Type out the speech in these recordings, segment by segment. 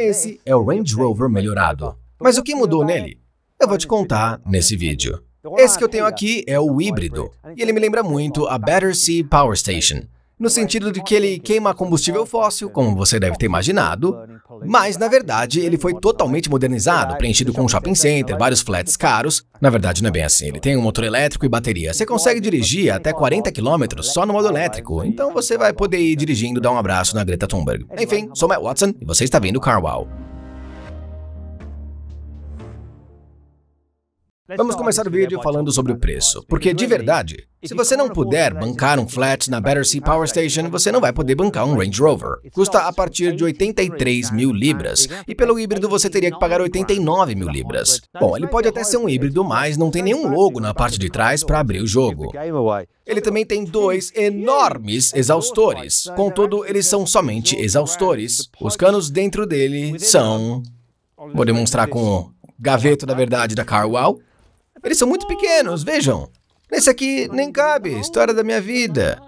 Esse é o Range Rover melhorado. Mas o que mudou nele? Eu vou te contar nesse vídeo. Esse que eu tenho aqui é o híbrido, e ele me lembra muito a Battersea Power Station no sentido de que ele queima combustível fóssil, como você deve ter imaginado, mas na verdade ele foi totalmente modernizado, preenchido com um shopping center, vários flats caros. Na verdade não é bem assim, ele tem um motor elétrico e bateria. Você consegue dirigir até 40 km só no modo elétrico, então você vai poder ir dirigindo, dar um abraço na Greta Thunberg. Enfim, sou Matt Watson e você está vendo o Carwow. Vamos começar o vídeo falando sobre o preço, porque de verdade, se você não puder bancar um flat na Battersea Power Station, você não vai poder bancar um Range Rover. Custa a partir de 83 mil libras, e pelo híbrido você teria que pagar 89 mil libras. Bom, ele pode até ser um híbrido, mas não tem nenhum logo na parte de trás para abrir o jogo. Ele também tem dois enormes exaustores, contudo, eles são somente exaustores. Os canos dentro dele são... Vou demonstrar com o gaveto da verdade da Carwell. Eles são muito pequenos, vejam. Nesse aqui nem cabe, história da minha vida.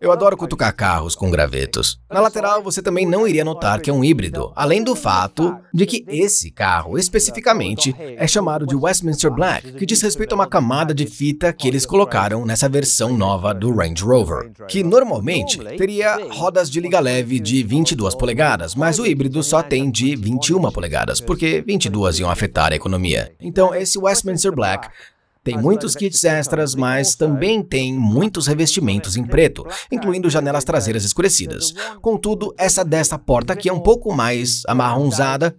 Eu adoro cutucar carros com gravetos. Na lateral, você também não iria notar que é um híbrido, além do fato de que esse carro, especificamente, é chamado de Westminster Black, que diz respeito a uma camada de fita que eles colocaram nessa versão nova do Range Rover, que normalmente teria rodas de liga leve de 22 polegadas, mas o híbrido só tem de 21 polegadas, porque 22 iam afetar a economia. Então, esse Westminster Black tem muitos kits extras, mas também tem muitos revestimentos em preto, incluindo janelas traseiras escurecidas. Contudo, essa desta porta aqui é um pouco mais amarronzada,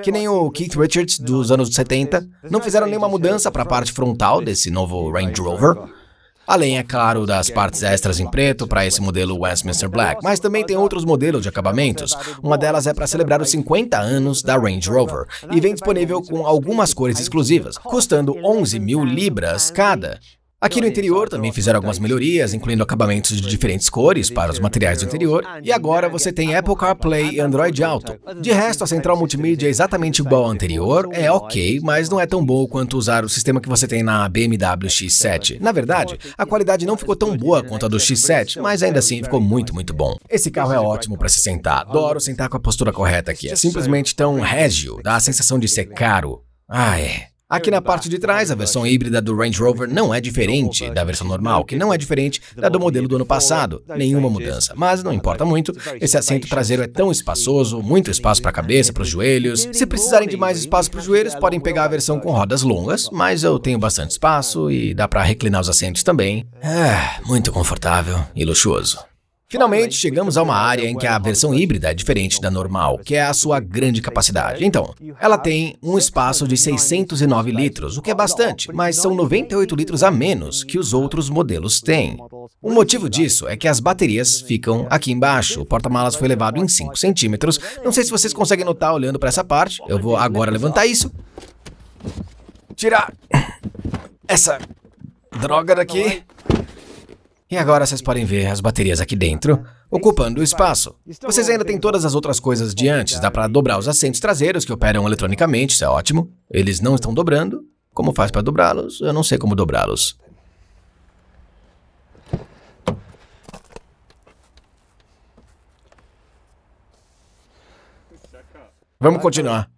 que nem o Keith Richards dos anos 70, não fizeram nenhuma mudança para a parte frontal desse novo Range Rover. Além, é claro, das partes extras em preto para esse modelo Westminster Black, mas também tem outros modelos de acabamentos. Uma delas é para celebrar os 50 anos da Range Rover e vem disponível com algumas cores exclusivas, custando 11 mil libras cada. Aqui no interior também fizeram algumas melhorias, incluindo acabamentos de diferentes cores para os materiais do interior, e agora você tem Apple CarPlay e Android Auto. De resto, a central multimídia é exatamente igual à anterior, é ok, mas não é tão bom quanto usar o sistema que você tem na BMW X7. Na verdade, a qualidade não ficou tão boa quanto a do X7, mas ainda assim ficou muito, muito bom. Esse carro é ótimo para se sentar, adoro sentar com a postura correta aqui, é simplesmente tão régio, dá a sensação de ser caro. Ah, é. Aqui na parte de trás, a versão híbrida do Range Rover não é diferente da versão normal, que não é diferente da do modelo do ano passado. Nenhuma mudança, mas não importa muito. Esse assento traseiro é tão espaçoso, muito espaço para a cabeça, para os joelhos. Se precisarem de mais espaço para os joelhos, podem pegar a versão com rodas longas, mas eu tenho bastante espaço e dá para reclinar os assentos também. É, muito confortável e luxuoso. Finalmente, chegamos a uma área em que a versão híbrida é diferente da normal, que é a sua grande capacidade. Então, ela tem um espaço de 609 litros, o que é bastante, mas são 98 litros a menos que os outros modelos têm. O motivo disso é que as baterias ficam é aqui embaixo. O porta-malas foi elevado em 5 centímetros. Não sei se vocês conseguem notar olhando para essa parte. Eu vou agora levantar isso. Tirar essa droga daqui. E agora vocês podem ver as baterias aqui dentro, ocupando o espaço. Vocês ainda têm todas as outras coisas de antes. Dá para dobrar os assentos traseiros, que operam eletronicamente, isso é ótimo. Eles não estão dobrando. Como faz para dobrá-los? Eu não sei como dobrá-los. Vamos continuar.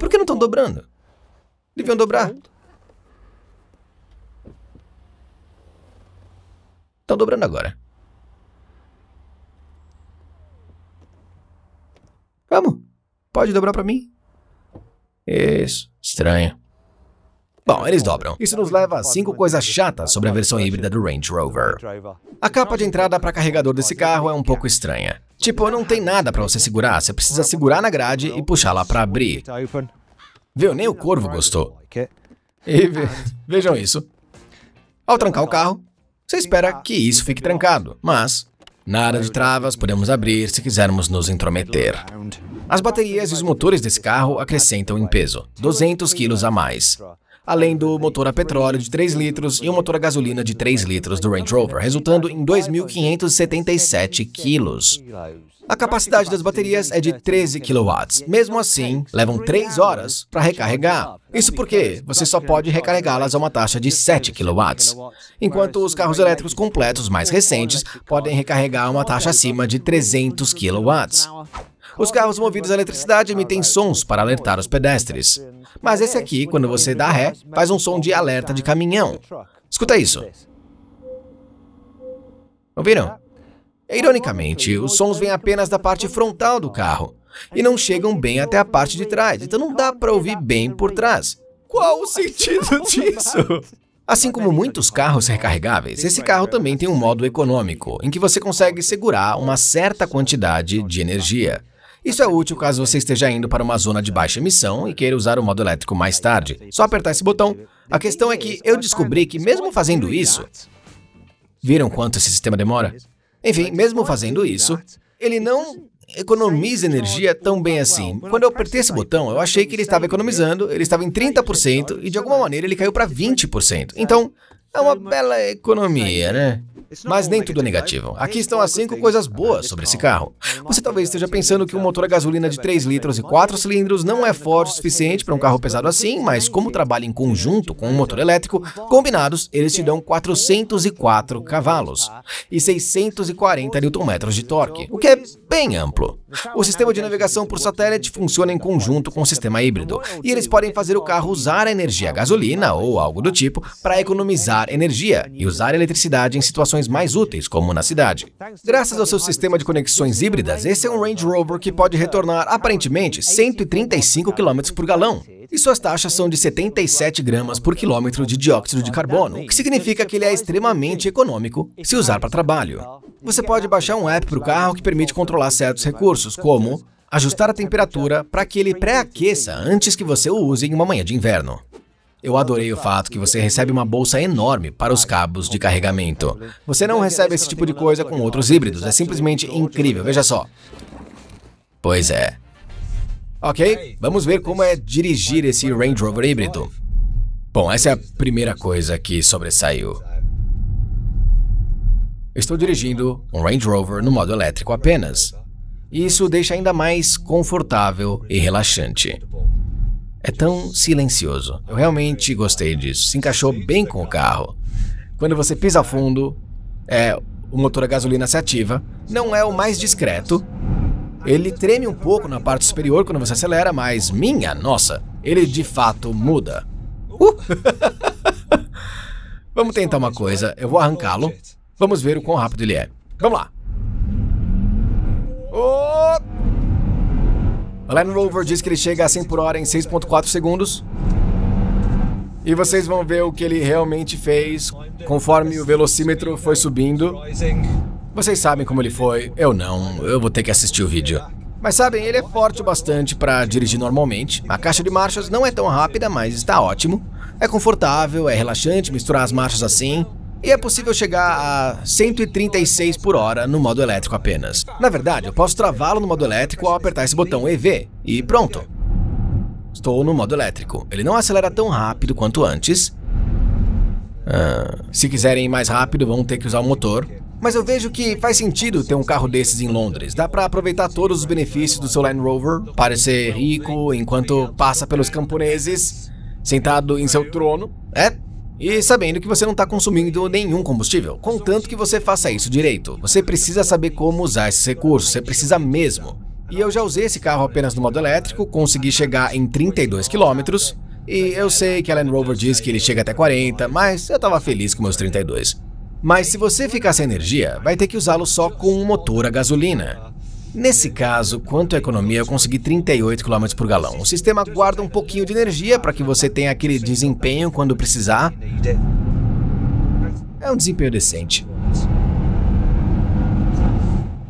Por que não estão dobrando? Deviam dobrar. Estão dobrando agora. Vamos. Pode dobrar para mim? Isso. Estranho. Bom, eles dobram. Isso nos leva a cinco coisas chatas sobre a versão híbrida do Range Rover. A capa de entrada para carregador desse carro é um pouco estranha. Tipo, não tem nada para você segurar, você precisa segurar na grade e puxá-la para abrir. Viu? Nem o corvo gostou. E ve... vejam isso. Ao trancar o carro, você espera ah, que isso fique trancado, mas nada de travas, podemos abrir se quisermos nos intrometer. As baterias e os motores desse carro acrescentam em peso, 200 quilos a mais. Além do motor a petróleo de 3 litros e o motor a gasolina de 3 litros do Range Rover, resultando em 2.577 quilos. A capacidade das baterias é de 13 kW. Mesmo assim, levam 3 horas para recarregar. Isso porque você só pode recarregá-las a uma taxa de 7 kW, enquanto os carros elétricos completos mais recentes podem recarregar a uma taxa acima de 300 kW. Os carros movidos a eletricidade emitem sons para alertar os pedestres. Mas esse aqui, quando você dá ré, faz um som de alerta de caminhão. Escuta isso. Ouviram? Ironicamente, os sons vêm apenas da parte frontal do carro e não chegam bem até a parte de trás, então não dá para ouvir bem por trás. Qual o sentido disso? Assim como muitos carros recarregáveis, esse carro também tem um modo econômico, em que você consegue segurar uma certa quantidade de energia. Isso é útil caso você esteja indo para uma zona de baixa emissão e queira usar o modo elétrico mais tarde. Só apertar esse botão. A questão é que eu descobri que mesmo fazendo isso... Viram quanto esse sistema demora? Enfim, mesmo fazendo isso, ele não economiza energia tão bem assim. Quando eu apertei esse botão, eu achei que ele estava economizando, ele estava em 30% é e de alguma maneira ele caiu para 20%. Então, é uma bela economia, né? Mas nem tudo é negativo. Aqui estão as cinco coisas boas sobre esse carro. Você talvez esteja pensando que um motor a gasolina de 3 litros e 4 cilindros não é forte o suficiente para um carro pesado assim, mas como trabalha em conjunto com um motor elétrico, combinados, eles te dão 404 cavalos e 640 Nm de torque, o que é bem amplo. O sistema de navegação por satélite funciona em conjunto com o sistema híbrido, e eles podem fazer o carro usar a energia gasolina ou algo do tipo para economizar energia e usar eletricidade em situações mais úteis, como na cidade. Graças ao seu sistema de conexões híbridas, esse é um Range Rover que pode retornar aparentemente 135 km por galão, e suas taxas são de 77 gramas por quilômetro de dióxido de carbono, o que significa que ele é extremamente econômico se usar para trabalho. Você pode baixar um app para o carro que permite controlar certos recursos, como ajustar a temperatura para que ele pré-aqueça antes que você o use em uma manhã de inverno. Eu adorei o fato que você recebe uma bolsa enorme para os cabos de carregamento. Você não recebe esse tipo de coisa com outros híbridos, é simplesmente incrível, veja só. Pois é, Ok, vamos ver como é dirigir esse Range Rover híbrido. Bom, essa é a primeira coisa que sobressaiu. Estou dirigindo um Range Rover no modo elétrico apenas. E isso deixa ainda mais confortável e relaxante. É tão silencioso. Eu realmente gostei disso. Se encaixou bem com o carro. Quando você pisa fundo, é, o motor a gasolina se ativa. Não é o mais discreto, ele treme um pouco na parte superior quando você acelera, mas minha nossa, ele de fato muda. Uh! Vamos tentar uma coisa, eu vou arrancá-lo. Vamos ver o quão rápido ele é. Vamos lá. Oh! O Land Rover diz que ele chega a 100 por hora em 6.4 segundos. E vocês vão ver o que ele realmente fez conforme o velocímetro foi subindo. Vocês sabem como ele foi. Eu não. Eu vou ter que assistir o vídeo. Mas sabem, ele é forte o bastante para dirigir normalmente. A caixa de marchas não é tão rápida, mas está ótimo. É confortável, é relaxante misturar as marchas assim. E é possível chegar a 136 por hora no modo elétrico apenas. Na verdade, eu posso travá-lo no modo elétrico ao apertar esse botão EV. E pronto. Estou no modo elétrico. Ele não acelera tão rápido quanto antes. Ah, se quiserem ir mais rápido, vão ter que usar o motor. Mas eu vejo que faz sentido ter um carro desses em Londres. Dá para aproveitar todos os benefícios do seu Land Rover, parecer rico enquanto passa pelos camponeses, sentado em seu trono, é? E sabendo que você não está consumindo nenhum combustível, contanto que você faça isso direito. Você precisa saber como usar esses recursos, você precisa mesmo. E eu já usei esse carro apenas no modo elétrico, consegui chegar em 32 quilômetros, e eu sei que a Land Rover diz que ele chega até 40, mas eu estava feliz com meus 32. Mas se você ficar sem energia, vai ter que usá-lo só com um motor a gasolina. Nesse caso, quanto à economia, eu consegui 38 km por galão. O sistema guarda um pouquinho de energia para que você tenha aquele desempenho quando precisar. É um desempenho decente.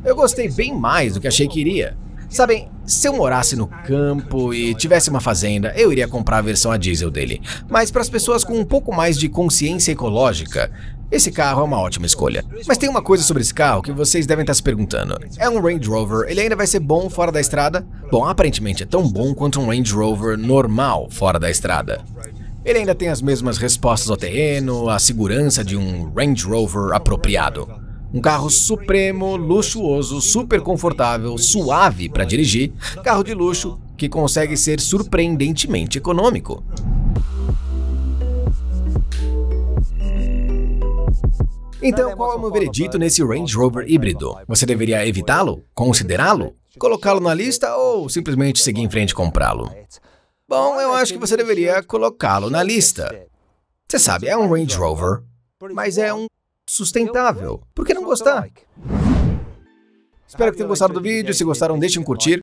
Eu gostei bem mais do que achei que iria. Sabem, se eu morasse no campo e tivesse uma fazenda, eu iria comprar a versão a diesel dele. Mas para as pessoas com um pouco mais de consciência ecológica, esse carro é uma ótima escolha. Mas tem uma coisa sobre esse carro que vocês devem estar se perguntando. É um Range Rover, ele ainda vai ser bom fora da estrada? Bom, aparentemente é tão bom quanto um Range Rover normal fora da estrada. Ele ainda tem as mesmas respostas ao terreno, a segurança de um Range Rover apropriado. Um carro supremo, luxuoso, super confortável, suave para dirigir, carro de luxo que consegue ser surpreendentemente econômico. Então, é qual é o meu veredito nesse Range Rover híbrido? Você deveria evitá-lo? Considerá-lo? Colocá-lo na lista ou simplesmente seguir em frente e comprá-lo? Bom, eu acho que você deveria colocá-lo na lista. Você sabe, é um Range Rover, mas é um sustentável. Por que não gostar? Espero que tenham gostado do vídeo. Se gostaram, deixem um curtir.